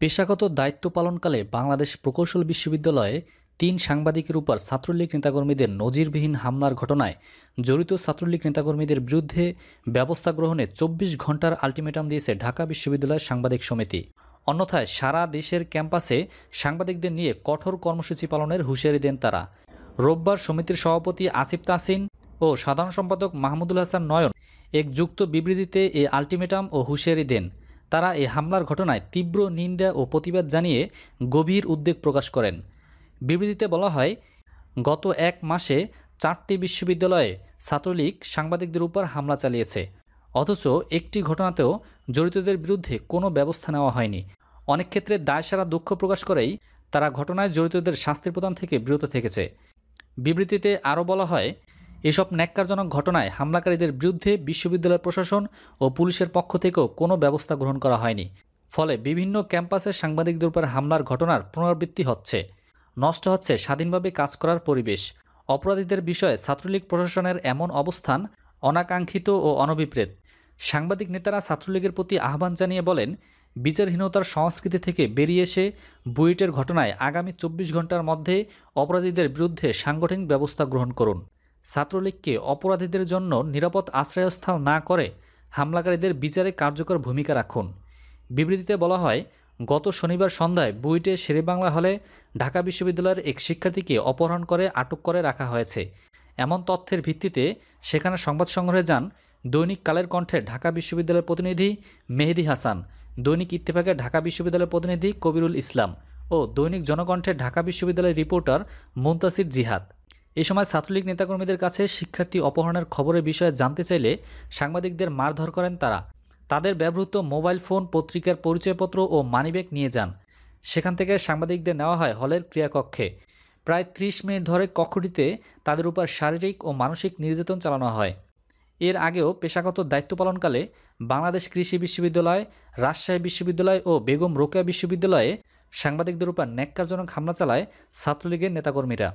পেশাগত দায়িত্ব পালনকালে বাংলাদেশ প্রকৌশল বিশ্ববিদ্যালয়ে তিন সাংবাদিকের উপর ছাত্রলীগ নেতাকর্মীদের নজিরবিহীন হামলার ঘটনায় জড়িত ছাত্রলীগ নেতাকর্মীদের বিরুদ্ধে ব্যবস্থা গ্রহণে চব্বিশ ঘন্টার আলটিমেটাম দিয়েছে ঢাকা বিশ্ববিদ্যালয়ের সাংবাদিক সমিতি অন্যথায় সারা দেশের ক্যাম্পাসে সাংবাদিকদের নিয়ে কঠোর কর্মসূচি পালনের হুঁশিয়ারি দেন তারা রোববার সমিতির সভাপতি আসিফ তাসিন ও সাধারণ সম্পাদক মাহমুদুল হাসান নয়ন এক যুক্ত বিবৃতিতে এ আলটিমেটাম ও হুঁশিয়ারি দেন তারা এই হামলার ঘটনায় তীব্র নিন্দা ও প্রতিবাদ জানিয়ে গভীর উদ্বেগ প্রকাশ করেন বিবৃতিতে বলা হয় গত এক মাসে চারটি বিশ্ববিদ্যালয়ে ছাত্রলীগ সাংবাদিকদের উপর হামলা চালিয়েছে অথচ একটি ঘটনাতেও জড়িতদের বিরুদ্ধে কোনো ব্যবস্থা নেওয়া হয়নি অনেক ক্ষেত্রে দায় সারা দুঃখ প্রকাশ করেই তারা ঘটনায় জড়িতদের শাস্তি প্রদান থেকে বিরত থেকেছে বিবৃতিতে আরও বলা হয় এসব ন্যাক্কারজনক ঘটনায় হামলাকারীদের বিরুদ্ধে বিশ্ববিদ্যালয় প্রশাসন ও পুলিশের পক্ষ থেকেও কোনো ব্যবস্থা গ্রহণ করা হয়নি ফলে বিভিন্ন ক্যাম্পাসে সাংবাদিকদের উপর হামলার ঘটনার পুনরাবৃত্তি হচ্ছে নষ্ট হচ্ছে স্বাধীনভাবে কাজ করার পরিবেশ অপরাধীদের বিষয়ে ছাত্রলীগ প্রশাসনের এমন অবস্থান অনাকাঙ্ক্ষিত ও অনভিপ্রেত সাংবাদিক নেতারা ছাত্রলীগের প্রতি আহ্বান জানিয়ে বলেন বিচারহীনতার সংস্কৃতি থেকে বেরিয়ে এসে বুয়েটের ঘটনায় আগামী চব্বিশ ঘন্টার মধ্যে অপরাধীদের বিরুদ্ধে সাংগঠনিক ব্যবস্থা গ্রহণ করুন ছাত্রলীগকে অপরাধীদের জন্য নিরাপদ আশ্রয়স্থল না করে হামলাকারীদের বিচারে কার্যকর ভূমিকা রাখুন বিবৃতিতে বলা হয় গত শনিবার সন্ধ্যায় বুয়েটে শেরেবাংলা হলে ঢাকা বিশ্ববিদ্যালয়ের এক শিক্ষার্থীকে অপহরণ করে আটক করে রাখা হয়েছে এমন তথ্যের ভিত্তিতে সেখানে সংবাদ সংগ্রহে যান দৈনিক কালের কণ্ঠে ঢাকা বিশ্ববিদ্যালয়ের প্রতিনিধি মেহেদি হাসান দৈনিক ইত্তেফাকের ঢাকা বিশ্ববিদ্যালয়ের প্রতিনিধি কবিরুল ইসলাম ও দৈনিক জনকণ্ঠের ঢাকা বিশ্ববিদ্যালয়ের রিপোর্টার মুন্তাসির জিহাদ এ সময় ছাত্রলীগ নেতাকর্মীদের কাছে শিক্ষার্থী অপহরণের খবরের বিষয়ে জানতে চাইলে সাংবাদিকদের মারধর করেন তারা তাদের ব্যবহৃত মোবাইল ফোন পত্রিকার পরিচয়পত্র ও মানিব্যাগ নিয়ে যান সেখান থেকে সাংবাদিকদের নেওয়া হয় হলের ক্রিয়াকক্ষে প্রায় ত্রিশ মিনিট ধরে কক্ষটিতে তাদের উপর শারীরিক ও মানসিক নির্যাতন চালানো হয় এর আগেও পেশাগত দায়িত্ব পালনকালে বাংলাদেশ কৃষি বিশ্ববিদ্যালয় রাজশাহী বিশ্ববিদ্যালয় ও বেগম রোকেয়া বিশ্ববিদ্যালয়ে সাংবাদিকদের উপর ন্যাক্কারজনক হামলা চালায় ছাত্রলীগের নেতাকর্মীরা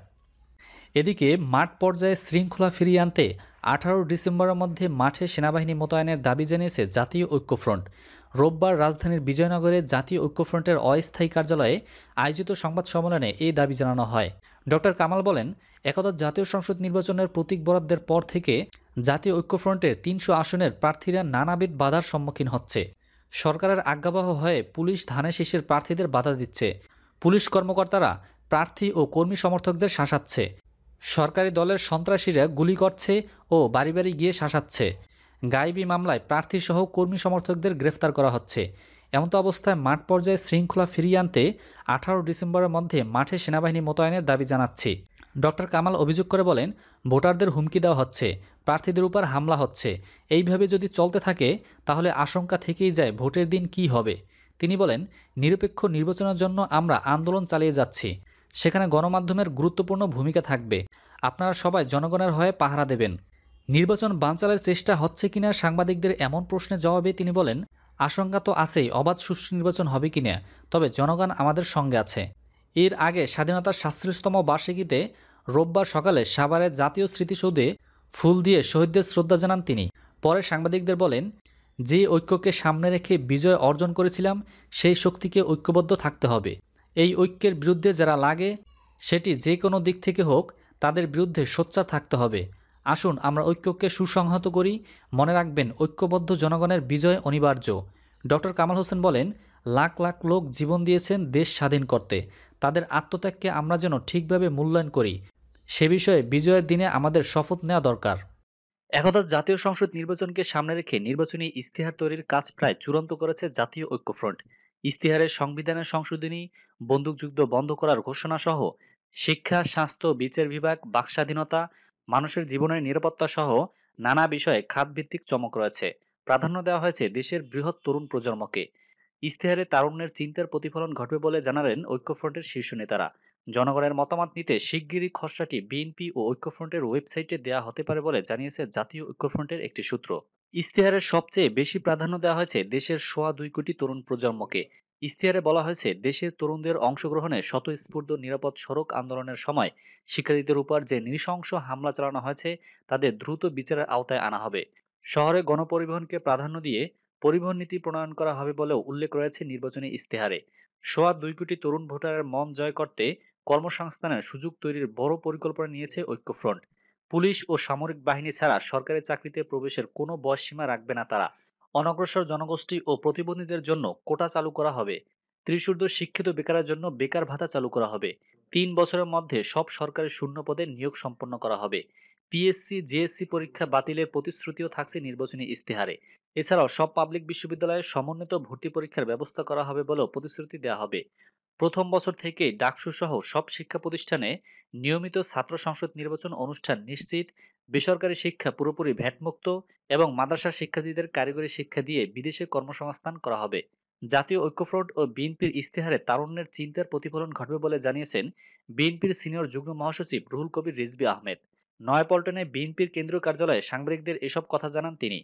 এদিকে মাঠ পর্যায়ে শৃঙ্খলা ফিরিয়ে আনতে আঠারো ডিসেম্বরের মধ্যে মাঠে সেনাবাহিনী মোতায়েনের দাবি জানিয়েছে জাতীয় ঐক্যফ্রন্ট রোববার রাজধানীর বিজয়নগরে জাতীয় ঐক্যফ্রন্টের অস্থায়ী কার্যালয়ে আয়োজিত সংবাদ সম্মেলনে এই দাবি জানানো হয় ডক্টর কামাল বলেন একদা জাতীয় সংসদ নির্বাচনের প্রতীক বরাদ্দের পর থেকে জাতীয় ঐক্যফ্রন্টের তিনশো আসনের প্রার্থীরা নানাবিধ বাধার সম্মুখীন হচ্ছে সরকারের আজ্ঞাবহ হয়ে পুলিশ ধানে শীষের প্রার্থীদের বাধা দিচ্ছে পুলিশ কর্মকর্তারা প্রার্থী ও কর্মী সমর্থকদের শাসাচ্ছে সরকারি দলের সন্ত্রাসীরা গুলি করছে ও বাড়ি বাড়ি গিয়ে শাসাচ্ছে গাইবি মামলায় প্রার্থীসহ কর্মী সমর্থকদের গ্রেফতার করা হচ্ছে এমত অবস্থায় মাঠ পর্যায়ে শৃঙ্খলা ফিরিয়ে আনতে আঠারো ডিসেম্বরের মধ্যে মাঠে সেনাবাহিনী মোতায়েনের দাবি জানাচ্ছি ডক্টর কামাল অভিযোগ করে বলেন ভোটারদের হুমকি দেওয়া হচ্ছে প্রার্থীদের উপর হামলা হচ্ছে এইভাবে যদি চলতে থাকে তাহলে আশঙ্কা থেকেই যায় ভোটের দিন কি হবে তিনি বলেন নিরপেক্ষ নির্বাচনের জন্য আমরা আন্দোলন চালিয়ে যাচ্ছি সেখানে গণমাধ্যমের গুরুত্বপূর্ণ ভূমিকা থাকবে আপনারা সবাই জনগণের হয়ে পাহারা দেবেন নির্বাচন বানচালের চেষ্টা হচ্ছে কিনা সাংবাদিকদের এমন প্রশ্নের জবাবে তিনি বলেন আশঙ্কা তো আছেই অবাধ সুষ্ঠু নির্বাচন হবে কিনা তবে জনগণ আমাদের সঙ্গে আছে এর আগে স্বাধীনতার সাতচল্লিশতম বার্ষিকীতে রোববার সকালে সাভারের জাতীয় স্মৃতিসৌধে ফুল দিয়ে শহীদদের শ্রদ্ধা জানান তিনি পরে সাংবাদিকদের বলেন যে ঐক্যকে সামনে রেখে বিজয় অর্জন করেছিলাম সেই শক্তিকে ঐক্যবদ্ধ থাকতে হবে এই ঐক্যের বিরুদ্ধে যারা লাগে সেটি যে কোনো দিক থেকে হোক তাদের বিরুদ্ধে সোচ্চার থাকতে হবে আসুন আমরা ঐক্যকে সুসংহত করি মনে রাখবেন ঐক্যবদ্ধ জনগণের বিজয় অনিবার্য ডক্টর কামাল হোসেন বলেন লাখ লাখ লোক জীবন দিয়েছেন দেশ স্বাধীন করতে তাদের আত্মত্যাগকে আমরা যেন ঠিকভাবে মূল্যায়ন করি সে বিষয়ে বিজয়ের দিনে আমাদের শপথ নেওয়া দরকার একদা জাতীয় সংসদ নির্বাচনকে সামনে রেখে নির্বাচনী ইস্তেহার তৈরির কাজ প্রায় চূড়ান্ত করেছে জাতীয় ঐক্যফ্রন্ট ইস্তিহারে সংবিধানের সংশোধনী বন্দুকযুদ্ধ বন্ধ করার ঘোষণা সহ শিক্ষা স্বাস্থ্য বিচার বিভাগ বাকস্বাধীনতা মানুষের জীবনের নিরাপত্তা সহ নানা বিষয়ে খাতভিত্তিক চমক রয়েছে প্রাধান্য দেওয়া হয়েছে দেশের বৃহৎ তরুণ প্রজন্মকে ইস্তেহারে তারুণ্যের চিন্তার প্রতিফলন ঘটবে বলে জানালেন ঐক্যফ্রন্টের শীর্ষ নেতারা জনগণের মতামত নিতে শিগগিরই খসড়াটি বিএনপি ও ঐক্যফ্রন্টের ওয়েবসাইটে দেয়া হতে পারে বলে জানিয়েছে জাতীয় ঐক্যফ্রন্টের একটি সূত্র ইশতেহারের সবচেয়ে বেশি প্রাধান্য দেওয়া হয়েছে দেশের সোয়া দুই কোটি তরুণ প্রজন্মকে ইশতেহারে বলা হয়েছে দেশের তরুণদের অংশগ্রহণে স্বতঃস্ফূর্ত নিরাপদ সড়ক আন্দোলনের সময় শিক্ষার্থীদের উপর যে নৃশংস হামলা চালানো হয়েছে তাদের দ্রুত বিচারের আওতায় আনা হবে শহরে গণপরিবহনকে প্রাধান্য দিয়ে পরিবহন নীতি প্রণয়ন করা হবে বলেও উল্লেখ রয়েছে নির্বাচনী ইশতেহারে সোয়া দুই কোটি তরুণ ভোটারের মন জয় করতে কর্মসংস্থানের সুযোগ তৈরির বড় পরিকল্পনা নিয়েছে ঐক্যফ্রন্ট পুলিশ ও সামরিক বাহিনী ছাড়া সরকারি চাকরিতে প্রবেশের কোনো বয়সসীমা রাখবে না তারা অনগ্রসর জনগোষ্ঠী ও প্রতিবন্ধীদের জন্য কোটা চালু করা হবে ত্রিশূর্দ শিক্ষিত বেকারের জন্য বেকার ভাতা চালু করা হবে তিন বছরের মধ্যে সব সরকারি শূন্য পদে নিয়োগ সম্পন্ন করা হবে পিএসসি জিএসসি পরীক্ষা বাতিলের প্রতিশ্রুতিও থাকছে নির্বাচনী ইস্তেহারে এছাড়াও সব পাবলিক বিশ্ববিদ্যালয়ে সমন্বিত ভর্তি পরীক্ষার ব্যবস্থা করা হবে বলেও প্রতিশ্রুতি দেওয়া হবে প্রথম বছর থেকে ডাকসুসহ সব শিক্ষা প্রতিষ্ঠানে নিয়মিত ছাত্র সংসদ নির্বাচন অনুষ্ঠান নিশ্চিত বেসরকারি শিক্ষা পুরোপুরি ভ্যাটমুক্ত এবং মাদ্রাসা শিক্ষার্থীদের কারিগরি শিক্ষা দিয়ে বিদেশে কর্মসংস্থান করা হবে জাতীয় ঐক্যফ্রন্ট ও বিএনপির ইস্তেহারে তারুণ্যের চিন্তার প্রতিফলন ঘটবে বলে জানিয়েছেন বিএনপির সিনিয়র যুগ্ম মহাসচিব রুহুল কবির রিজবি আহমেদ নয়াপল্টনে বিএনপির কেন্দ্রীয় কার্যালয়ে সাংবাদিকদের এসব কথা জানান তিনি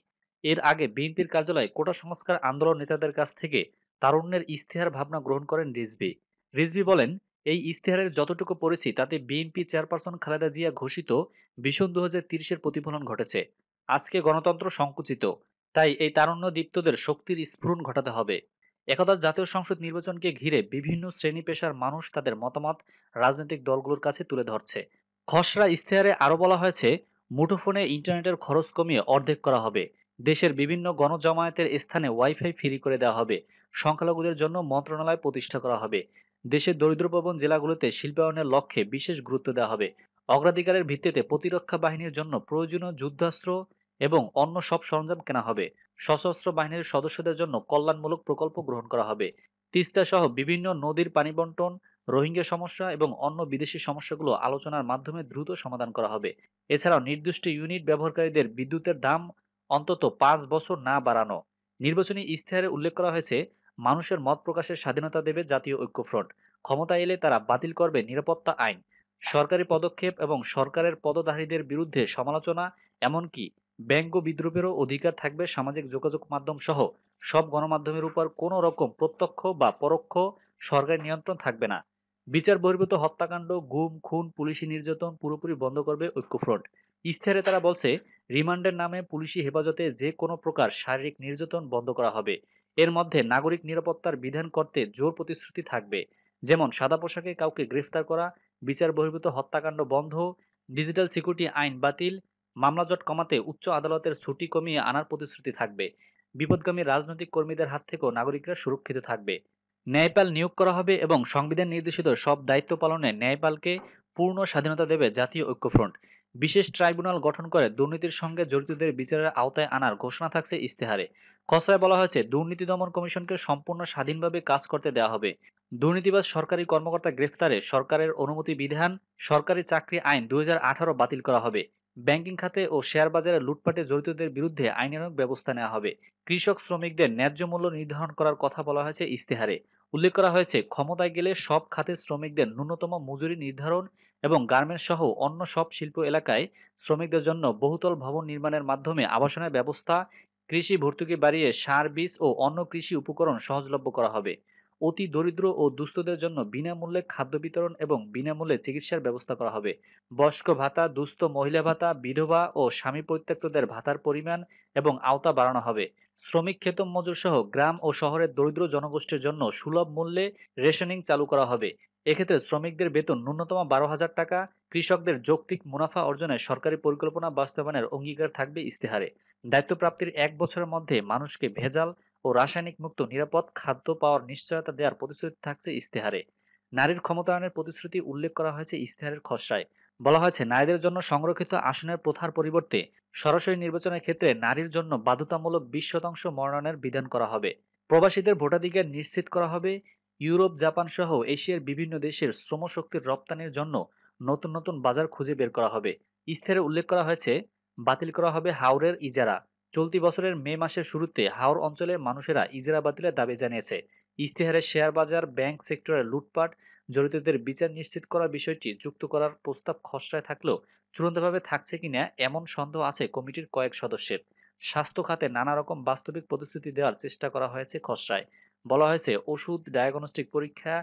এর আগে বিএনপির কার্যালয়ে কোটা সংস্কার আন্দোলন নেতাদের কাছ থেকে তারুণ্যের ইস্তেহার ভাবনা গ্রহণ করেন রিজবি রিজবি বলেন এই ইস্তেহারের যতটুকু পড়েছি তাতে বিএনপি চেয়ারপারসন খালেদা জিয়া ঘোষিত ভীষণ দু হাজার প্রতিফলন ঘটেছে আজকে গণতন্ত্র সংকুচিত তাই এই তারুণ্য দীপ্তদের শক্তির স্ফুরণ ঘটাতে হবে একদা জাতীয় সংসদ নির্বাচনকে ঘিরে বিভিন্ন শ্রেণী পেশার মানুষ তাদের মতামত রাজনৈতিক দলগুলোর কাছে তুলে ধরছে খসড়া ইস্তেহারে আরও বলা হয়েছে মুঠোফোনে ইন্টারনেটের খরচ কমিয়ে অর্ধেক করা হবে দেশের বিভিন্ন গণজমায়েতের স্থানে ওয়াইফাই ফ্রি করে দেওয়া হবে সংখ্যালঘুদের জন্য মন্ত্রণালয় প্রতিষ্ঠা করা হবে দেশের দরিদ্রপ্রবণ জেলাগুলোতে শিল্পায়নের লক্ষ্যে বিশেষ গুরুত্ব দেওয়া হবে অগ্রাধিকারের ভিত্তিতে প্রতিরক্ষা বাহিনীর জন্য প্রয়োজনীয় যুদ্ধাস্ত্র এবং অন্য সব সরঞ্জাম কেনা হবে সশস্ত্র বাহিনীর সদস্যদের জন্য কল্যাণমূলক প্রকল্প গ্রহণ করা হবে তিস্তা সহ বিভিন্ন নদীর পানি বন্টন রোহিঙ্গা সমস্যা এবং অন্য বিদেশি সমস্যাগুলো আলোচনার মাধ্যমে দ্রুত সমাধান করা হবে এছাড়াও নির্দিষ্ট ইউনিট ব্যবহারকারীদের বিদ্যুতের দাম অন্তত পাঁচ বছর না বাড়ানো নির্বাচনী ইস্তেহারে উল্লেখ করা হয়েছে মানুষের মত প্রকাশের স্বাধীনতা দেবে জাতীয় ঐক্যফ্রন্ট ক্ষমতা এলে তারা বাতিল করবে নিরাপত্তা আইন সরকারি পদক্ষেপ এবং সরকারের পদধারীদের বিরুদ্ধে সমালোচনা এমনকি ব্যঙ্গ বিদ্রুপেরও অধিকার থাকবে সামাজিক যোগাযোগ মাধ্যম সহ সব গণমাধ্যমের উপর কোনো রকম প্রত্যক্ষ বা পরোক্ষ সরকার নিয়ন্ত্রণ থাকবে না বিচার বহির্ভূত হত্যাকাণ্ড গুম খুন পুলিশি নির্যাতন পুরোপুরি বন্ধ করবে ঐক্যফ্রন্ট ইস্তাহারে তারা বলছে রিমান্ডের নামে পুলিশি হেফাজতে যে কোনো প্রকার শারীরিক নির্যাতন বন্ধ করা হবে এর মধ্যে নাগরিক নিরাপত্তার বিধান করতে জোর প্রতিশ্রুতি থাকবে যেমন সাদা পোশাকে কাউকে গ্রেফতার করা বিচার বহির্ভূত হত্যাকাণ্ড বন্ধ ডিজিটাল সিকিউরিটি আইন বাতিল মামলাজট কমাতে উচ্চ আদালতের ছুটি কমিয়ে আনার প্রতিশ্রুতি থাকবে বিপদগামী রাজনৈতিক কর্মীদের হাত থেকেও নাগরিকরা সুরক্ষিত থাকবে ন্যায়পাল নিয়োগ করা হবে এবং সংবিধান নির্দেশিত সব দায়িত্ব পালনে ন্যায়পালকে পূর্ণ স্বাধীনতা দেবে জাতীয় ঐক্যফ্রন্ট বিশেষ ট্রাইব্যুনাল গঠন করে দুর্নীতির সঙ্গে জড়িতদের বিচারের আওতায় আনার ঘোষণা থাকছে ইস্তেহারে খসড়ায় বলা হয়েছে দুর্নীতি দমন কমিশনকে সম্পূর্ণ স্বাধীনভাবে কাজ করতে দেওয়া হবে দুর্নীতিবাদ সরকারি কর্মকর্তা গ্রেফতারে সরকারের অনুমতি বিধান সরকারি চাকরি আইন দুই বাতিল করা হবে ব্যাংকিং খাতে ও শেয়ার বাজারে লুটপাটে জড়িতদের বিরুদ্ধে আইনানুক ব্যবস্থা নেওয়া হবে কৃষক শ্রমিকদের ন্যায্য মূল্য নির্ধারণ করার কথা বলা হয়েছে ইস্তেহারে উল্লেখ করা হয়েছে ক্ষমতায় গেলে সব খাতে শ্রমিকদের ন্যূনতম মজুরি নির্ধারণ এবং গার্মেন্টস সহ অন্য সব শিল্প এলাকায় শ্রমিকদের জন্য বহুতল ভবন নির্মাণের মাধ্যমে আবাসনের ব্যবস্থা কৃষি ভর্তুকি বাড়িয়ে সার বীজ ও অন্য কৃষি উপকরণ সহজলভ্য করা হবে অতি দরিদ্র ও দুস্থদের জন্য বিনামূল্যে খাদ্য বিতরণ এবং বিনামূল্যে চিকিৎসার ব্যবস্থা করা হবে বয়স্ক ভাতা দুস্থ মহিলা ভাতা বিধবা ও স্বামী পরিত্যক্তদের ভাতার পরিমাণ এবং আওতা বাড়ানো হবে শ্রমিক ক্ষেত মজুর সহ গ্রাম ও শহরের দরিদ্র জনগোষ্ঠীর জন্য সুলভ মূল্যে রেশনিং চালু করা হবে এক্ষেত্রে শ্রমিকদের বেতন ন্যূনতম বারো হাজার টাকা কৃষকদের যৌক্তিক মুনাফা অর্জনে সরকারি পরিকল্পনা বাস্তবায়নের অঙ্গীকার থাকবে ইস্তেহারে দায়িত্বপ্রাপ্তির এক বছরের মধ্যে মানুষকে ভেজাল ও রাসায়নিক মুক্ত নিরাপদ খাদ্য পাওয়ার নিশ্চয়তা দেওয়ার প্রতিশ্রুতি থাকছে ইস্তেহারে নারীর ক্ষমতায়নের প্রতিশ্রুতি উল্লেখ করা হয়েছে ইস্তেহারের খসড়ায় বলা হয়েছে নারীদের জন্য সংরক্ষিত আসনের প্রথার পরিবর্তে সরাসরি নির্বাচনের ক্ষেত্রে নারীর জন্য বাধ্যতামূলক বিশ শতাংশ মনোনয়নের বিধান করা হবে প্রবাসীদের ভোটাধিকার নিশ্চিত করা হবে ইউরোপ জাপান সহ এশিয়ার বিভিন্ন দেশের শ্রমশক্তির রপ্তানির জন্য নতুন নতুন বাজার খুঁজে বের করা হবে ইস্তাহারে উল্লেখ করা হয়েছে বাতিল করা হবে হাওরের ইজারা চলতি বছরের মে মাসের শুরুতে হাওর অঞ্চলে মানুষেরা ইজারা বাতিলের দাবি জানিয়েছে ইস্তেহারে শেয়ার বাজার ব্যাংক সেক্টরের লুটপাট জড়িতদের বিচার নিশ্চিত করার বিষয়টি যুক্ত করার প্রস্তাব খসড়ায় থাকলেও চূড়ান্তভাবে থাকছে কিনা এমন সন্দেহ আছে কমিটির কয়েক সদস্যের স্বাস্থ্য খাতে নানা রকম বাস্তবিক প্রতিশ্রুতি দেওয়ার চেষ্টা করা হয়েছে খসড়ায় বলা হয়েছে ওষুধ ডায়াগনস্টিক পরীক্ষা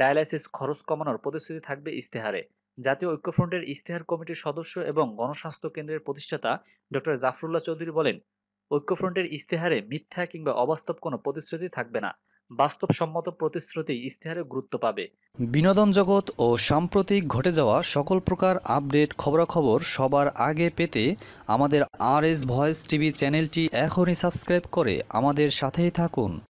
ডায়ালাইসিস খরচ কমানোর প্রতিশ্রুতি থাকবে ইস্তেহারে জাতীয় ঐক্যফ্রন্টের ইস্তেহার কমিটির সদস্য এবং গণস্বাস্থ্য কেন্দ্রের প্রতিষ্ঠাতা ডক্টর জাফরুল্লাহ চৌধুরী বলেন ঐক্যফ্রন্টের ইস্তেহারে মিথ্যা কিংবা অবাস্তব কোনো প্রতিশ্রুতি থাকবে না বাস্তবসম্মত প্রতিশ্রুতি ইস্তেহারে গুরুত্ব পাবে বিনোদন জগৎ ও সাম্প্রতিক ঘটে যাওয়া সকল প্রকার আপডেট খবরাখবর সবার আগে পেতে আমাদের আর এস ভয়েস টিভি চ্যানেলটি এখনই সাবস্ক্রাইব করে আমাদের সাথেই থাকুন